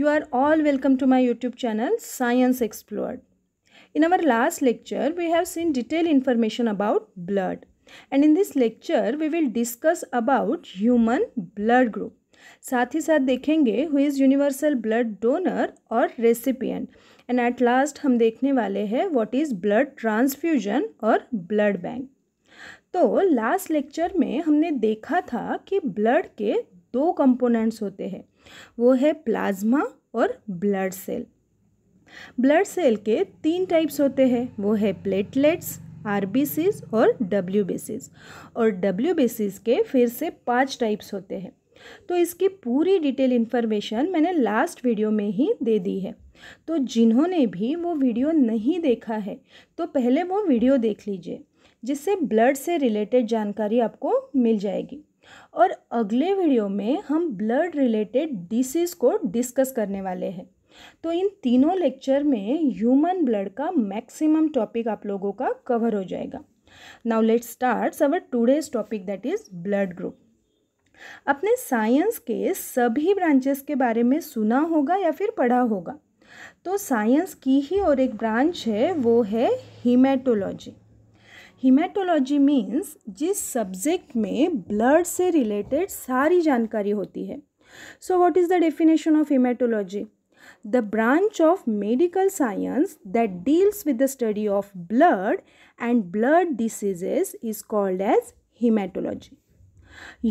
you are all welcome to my youtube channel science explored in our last lecture we have seen detailed information about blood and in this lecture we will discuss about human blood group साथ ही साथ देखेंगे who is universal blood donor और recipient and at last हम देखने वाले हैं what is blood transfusion और ब्लड बैंक तो लास्ट लेक्चर में हमने देखा था कि ब्लड के दो कंपोनेंट्स होते हैं वो है प्लाज्मा और ब्लड सेल ब्लड सेल के तीन टाइप्स होते हैं वो है प्लेटलेट्स आर और डब्ल्यू और डब्ल्यू के फिर से पांच टाइप्स होते हैं तो इसकी पूरी डिटेल इन्फॉर्मेशन मैंने लास्ट वीडियो में ही दे दी है तो जिन्होंने भी वो वीडियो नहीं देखा है तो पहले वो वीडियो देख लीजिए जिससे ब्लड से रिलेटेड जानकारी आपको मिल जाएगी और अगले वीडियो में हम ब्लड रिलेटेड डिसीज़ को डिस्कस करने वाले हैं तो इन तीनों लेक्चर में ह्यूमन ब्लड का मैक्सिमम टॉपिक आप लोगों का कवर हो जाएगा now let start our today's topic that is blood group अपने साइंस के सभी ब्रांचेस के बारे में सुना होगा या फिर पढ़ा होगा तो साइंस की ही और एक ब्रांच है वो है हीमेटोलॉजी हीमेटोलॉजी मीन्स जिस सब्जेक्ट में ब्लड से रिलेटेड सारी जानकारी होती है so what is the definition of haematology the branch of medical science that deals with the study of blood and blood diseases is called as haematology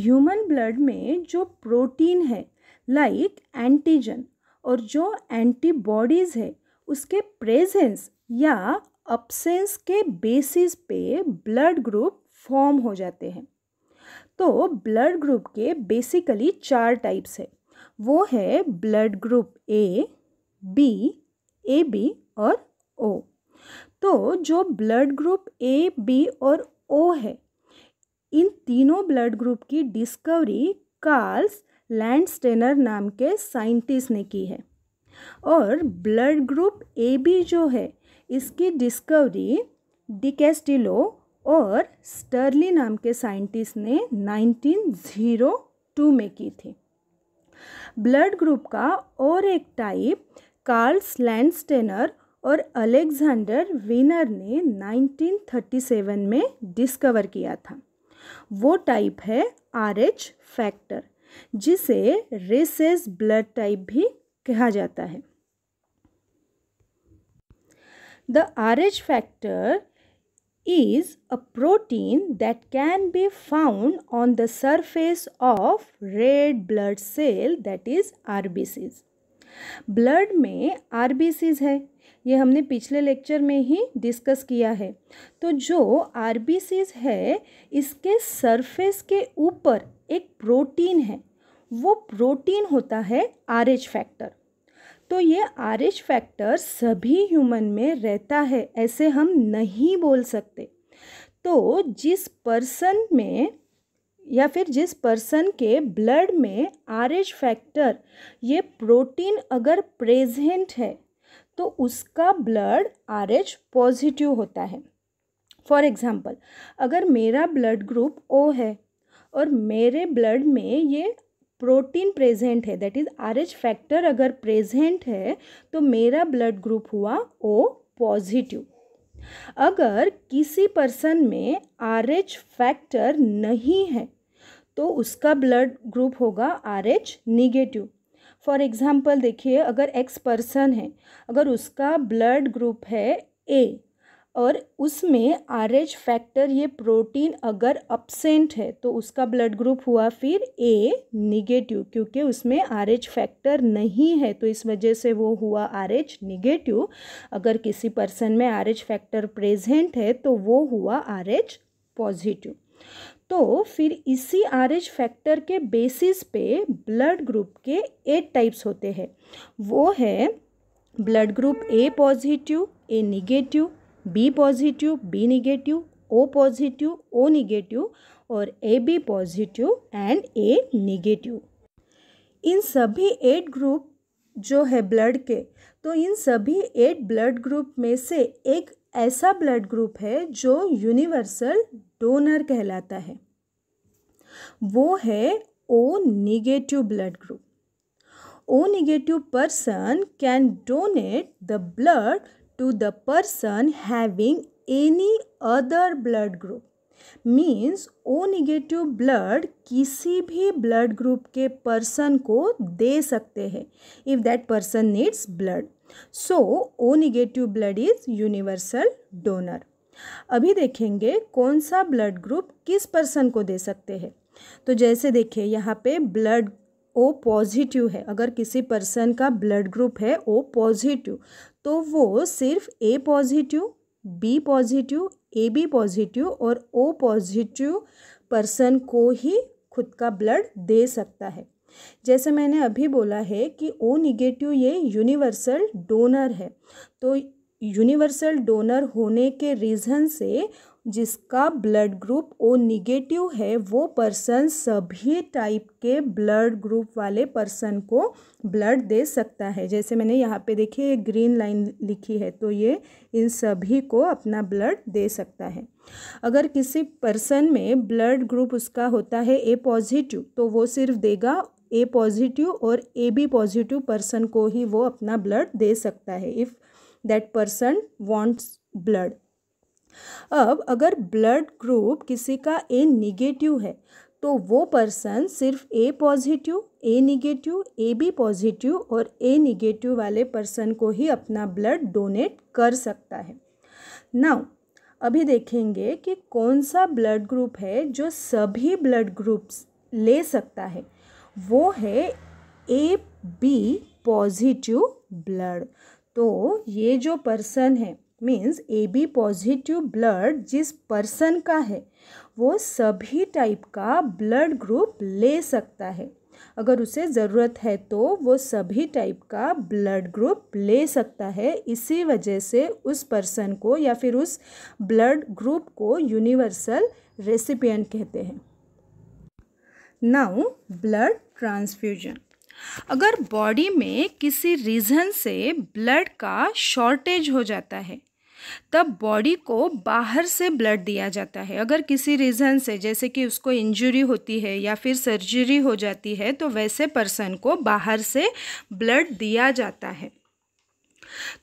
human blood में जो protein है like like antigen और जो antibodies है उसके presence या absence के basis पे ब्लड ग्रुप फॉर्म हो जाते हैं तो ब्लड ग्रुप के बेसिकली चार टाइप्स है वो है blood group A B A B और ओ तो जो ब्लड ग्रुप ए बी और ओ है इन तीनों ब्लड ग्रुप की डिस्कवरी कार्ल्स लैंडस्टेनर नाम के साइंटिस्ट ने की है और ब्लड ग्रुप ए बी जो है इसकी डिस्कवरी डिकेस्टिलो और स्टर्ली नाम के साइंटिस्ट ने 1902 में की थी ब्लड ग्रुप का और एक टाइप कार्ल्स लैंडस्टेनर और अलेक्जेंडर वीनर ने 1937 में डिस्कवर किया था वो टाइप है आर एच फैक्टर जिसे रेसेस ब्लड टाइप भी कहा जाता है The RH factor is a protein that can be found on the surface of red blood cell that is RBCs. Blood में आर है ये हमने पिछले लेक्चर में ही डिस्कस किया है तो जो आर है इसके सरफेस के ऊपर एक प्रोटीन है वो प्रोटीन होता है आर फैक्टर तो ये आर एच फैक्टर सभी ह्यूमन में रहता है ऐसे हम नहीं बोल सकते तो जिस पर्सन में या फिर जिस पर्सन के ब्लड में आर एच फैक्टर ये प्रोटीन अगर प्रेजेंट है तो उसका ब्लड आर एच पॉजिटिव होता है फॉर एग्ज़ाम्पल अगर मेरा ब्लड ग्रुप ओ है और मेरे ब्लड में ये प्रोटीन प्रेजेंट है that is R H factor अगर प्रेजेंट है तो मेरा ब्लड ग्रुप हुआ ओ पॉजिटिव अगर किसी पर्सन में आर एच फैक्टर नहीं है तो उसका ब्लड ग्रुप होगा R H negative for example देखिए अगर एक्स पर्सन है अगर उसका ब्लड ग्रुप है ए और उसमें आर एच फैक्टर ये प्रोटीन अगर अपसेंट है तो उसका ब्लड ग्रुप हुआ फिर ए निगेटिव क्योंकि उसमें आर एच फैक्टर नहीं है तो इस वजह से वो हुआ आर एच निगेटिव अगर किसी पर्सन में आर एच फैक्टर प्रेजेंट है तो वो हुआ आर एच पॉजिटिव तो फिर इसी आर एच फैक्टर के बेसिस पे ब्लड ग्रुप के एट टाइप्स होते हैं वो है blood group A positive A negative B positive B negative O positive O negative और A B positive and A negative इन सभी एट ग्रुप जो है ब्लड के तो इन सभी एट ब्लड ग्रुप में से एक ऐसा ब्लड ग्रुप है जो यूनिवर्सल डोनर कहलाता है वो है O negative blood group O negative person can donate the blood to the person having any other blood group means O negative blood किसी भी ब्लड ग्रुप के पर्सन को दे सकते हैं if that person needs blood so O negative blood is universal donor अभी देखेंगे कौन सा ब्लड ग्रुप किस पर्सन को दे सकते हैं तो जैसे देखिए यहाँ पे ब्लड ओ पॉजिटिव है अगर किसी पर्सन का ब्लड ग्रुप है ओ पॉजिटिव तो वो सिर्फ A positive B positive A B positive और ओ पॉजिटिव पर्सन को ही खुद का ब्लड दे सकता है जैसे मैंने अभी बोला है कि ओ निगेटिव ये यूनिवर्सल डोनर है तो यूनिवर्सल डोनर होने के रीज़न से जिसका ब्लड ग्रुप ओ निगेटिव है वो पर्सन सभी टाइप के ब्लड ग्रुप वाले पर्सन को ब्लड दे सकता है जैसे मैंने यहाँ पे देखिए ये ग्रीन लाइन लिखी है तो ये इन सभी को अपना ब्लड दे सकता है अगर किसी पर्सन में ब्लड ग्रुप उसका होता है ए पॉजिटिव तो वो सिर्फ देगा ए पॉजिटिव और ए बी पॉजिटिव पर्सन को ही वो अपना ब्लड दे सकता है if that person wants blood अब अगर ब्लड ग्रुप किसी का ए निगेटिव है तो वो पर्सन सिर्फ A positive A negative A B positive और ए निगेटिव वाले पर्सन को ही अपना ब्लड डोनेट कर सकता है नाउ अभी देखेंगे कि कौन सा ब्लड ग्रुप है जो सभी ब्लड ग्रुप्स ले सकता है वो है ए बी पॉजिटिव ब्लड तो ये जो पर्सन है means A B positive blood जिस पर्सन का है वो सभी टाइप का ब्लड ग्रुप ले सकता है अगर उसे ज़रूरत है तो वो सभी टाइप का ब्लड ग्रुप ले सकता है इसी वजह से उस पर्सन को या फिर उस ब्लड ग्रुप को यूनिवर्सल रेसिपियन कहते हैं नाउ ब्लड ट्रांसफ्यूजन अगर बॉडी में किसी रीज़न से ब्लड का शॉर्टेज हो जाता है तब बॉडी को बाहर से ब्लड दिया जाता है अगर किसी रीज़न से जैसे कि उसको इंजरी होती है या फिर सर्जरी हो जाती है तो वैसे पर्सन को बाहर से ब्लड दिया जाता है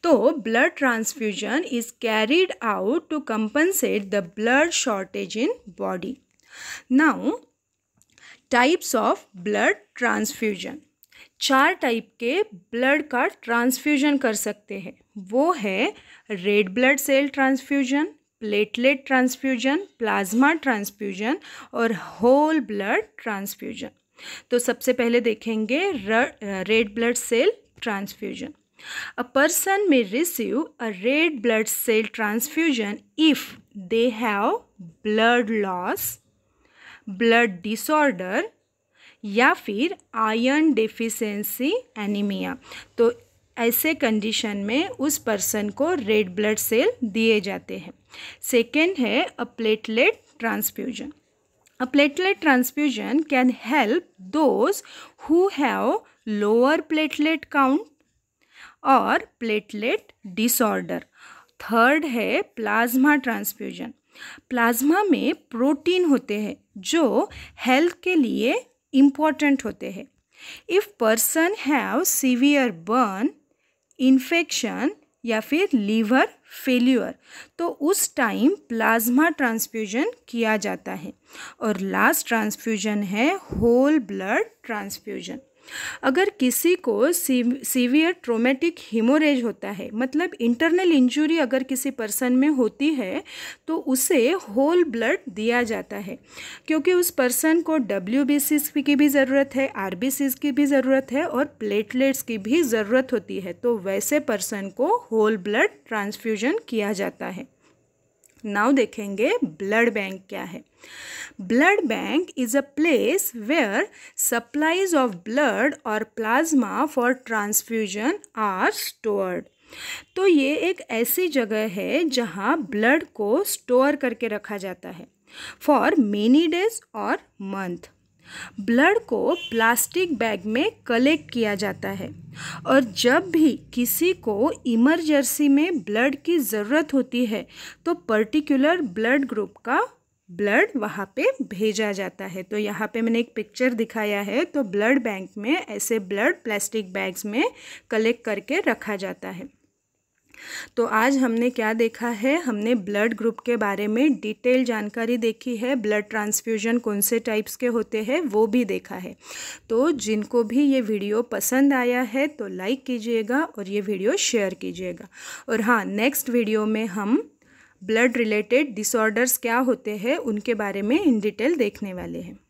तो blood transfusion is carried out to compensate the blood shortage in body now types of blood transfusion चार टाइप के ब्लड का ट्रांसफ्यूजन कर सकते हैं वो है red blood cell transfusion platelet transfusion plasma transfusion और होल ब्लड ट्रांसफ्यूजन तो सबसे पहले देखेंगे red blood cell transfusion a person may receive a red blood cell transfusion if they have blood loss blood disorder या फिर iron deficiency anaemia तो ऐसे condition में उस पर्सन को रेड ब्लड सेल दिए जाते हैं सेकेंड है a platelet transfusion a platelet transfusion can help those who have lower platelet count और प्लेटलेट डिसऑर्डर थर्ड है प्लाज्मा ट्रांसफ्यूजन प्लाज्मा में प्रोटीन होते हैं जो हेल्थ के लिए इम्पॉर्टेंट होते हैं if person have severe burn infection या फिर लीवर फेल्यूर तो उस टाइम प्लाज्मा ट्रांसफ्यूजन किया जाता है और लास्ट ट्रांसफ्यूजन है होल ब्लड ट्रांसफ्यूजन अगर किसी को सीवियर ट्रोमेटिक हीमोरेज होता है मतलब इंटरनल इंजरी अगर किसी पर्सन में होती है तो उसे होल ब्लड दिया जाता है क्योंकि उस पर्सन को डब्ल्यू की भी ज़रूरत है आर की भी ज़रूरत है और प्लेटलेट्स की भी ज़रूरत होती है तो वैसे पर्सन को होल ब्लड ट्रांसफ्यूजन किया जाता है नाउ देखेंगे ब्लड बैंक क्या है blood bank is a place where supplies of blood और plasma for transfusion are stored तो ये एक ऐसी जगह है जहाँ ब्लड को स्टोर करके रखा जाता है फॉर मेनी डेज और मंथ ब्लड को प्लास्टिक बैग में कलेक्ट किया जाता है और जब भी किसी को इमरजेंसी में ब्लड की ज़रूरत होती है तो पर्टिकुलर ब्लड ग्रुप का ब्लड वहाँ पे भेजा जाता है तो यहाँ पे मैंने एक पिक्चर दिखाया है तो ब्लड बैंक में ऐसे ब्लड प्लास्टिक बैग्स में कलेक्ट करके रखा जाता है तो आज हमने क्या देखा है हमने ब्लड ग्रुप के बारे में डिटेल जानकारी देखी है ब्लड ट्रांसफ्यूजन कौन से टाइप्स के होते हैं वो भी देखा है तो जिनको भी ये वीडियो पसंद आया है तो लाइक कीजिएगा और ये वीडियो शेयर कीजिएगा और हाँ नेक्स्ट वीडियो में हम ब्लड रिलेटेड डिसऑर्डर्स क्या होते हैं उनके बारे में इन डिटेल देखने वाले हैं